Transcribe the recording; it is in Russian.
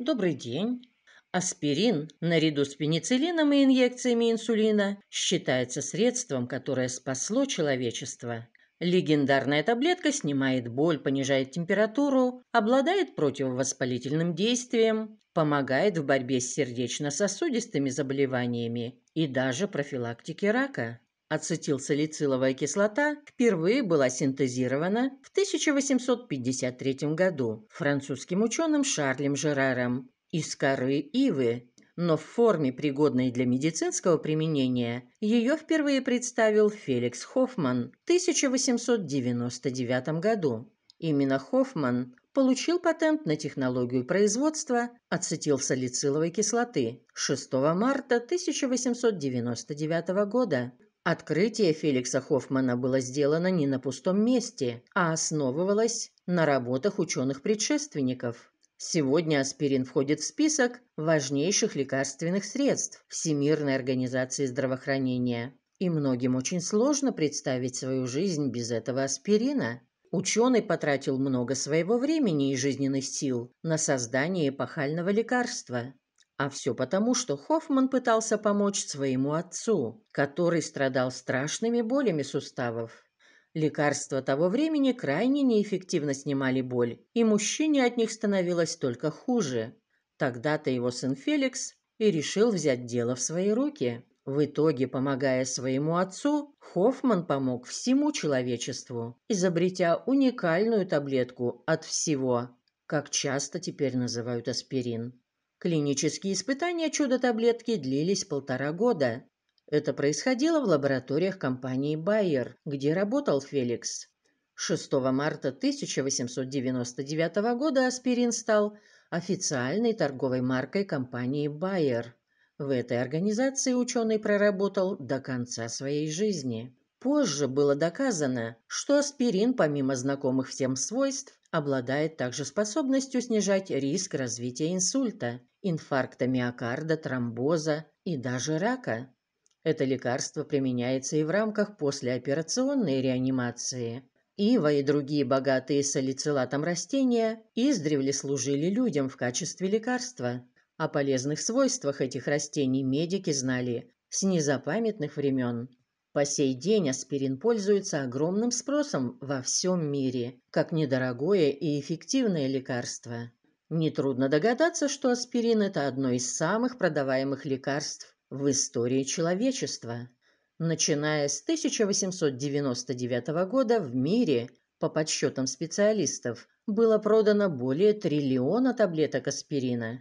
Добрый день. Аспирин, наряду с пенициллином и инъекциями инсулина, считается средством, которое спасло человечество. Легендарная таблетка снимает боль, понижает температуру, обладает противовоспалительным действием, помогает в борьбе с сердечно-сосудистыми заболеваниями и даже профилактике рака. Ацетилсалициловая кислота впервые была синтезирована в 1853 году французским ученым Шарлем Жераром из коры ивы, но в форме, пригодной для медицинского применения, ее впервые представил Феликс Хоффман в 1899 году. Именно Хоффман получил патент на технологию производства ацетилсалициловой кислоты 6 марта 1899 года Открытие Феликса Хоффмана было сделано не на пустом месте, а основывалось на работах ученых-предшественников. Сегодня аспирин входит в список важнейших лекарственных средств Всемирной организации здравоохранения. И многим очень сложно представить свою жизнь без этого аспирина. Ученый потратил много своего времени и жизненных сил на создание эпохального лекарства. А все потому, что Хоффман пытался помочь своему отцу, который страдал страшными болями суставов. Лекарства того времени крайне неэффективно снимали боль, и мужчине от них становилось только хуже. Тогда-то его сын Феликс и решил взять дело в свои руки. В итоге, помогая своему отцу, Хоффман помог всему человечеству, изобретя уникальную таблетку от всего, как часто теперь называют аспирин. Клинические испытания чудо-таблетки длились полтора года. Это происходило в лабораториях компании Bayer, где работал Феликс. 6 марта 1899 года аспирин стал официальной торговой маркой компании Bayer. В этой организации ученый проработал до конца своей жизни. Позже было доказано, что аспирин, помимо знакомых всем свойств, Обладает также способностью снижать риск развития инсульта, инфаркта миокарда, тромбоза и даже рака. Это лекарство применяется и в рамках послеоперационной реанимации. Ива и другие богатые салицилатом растения издревле служили людям в качестве лекарства. О полезных свойствах этих растений медики знали с незапамятных времен. По сей день аспирин пользуется огромным спросом во всем мире, как недорогое и эффективное лекарство. Нетрудно догадаться, что аспирин – это одно из самых продаваемых лекарств в истории человечества. Начиная с 1899 года в мире, по подсчетам специалистов, было продано более триллиона таблеток аспирина.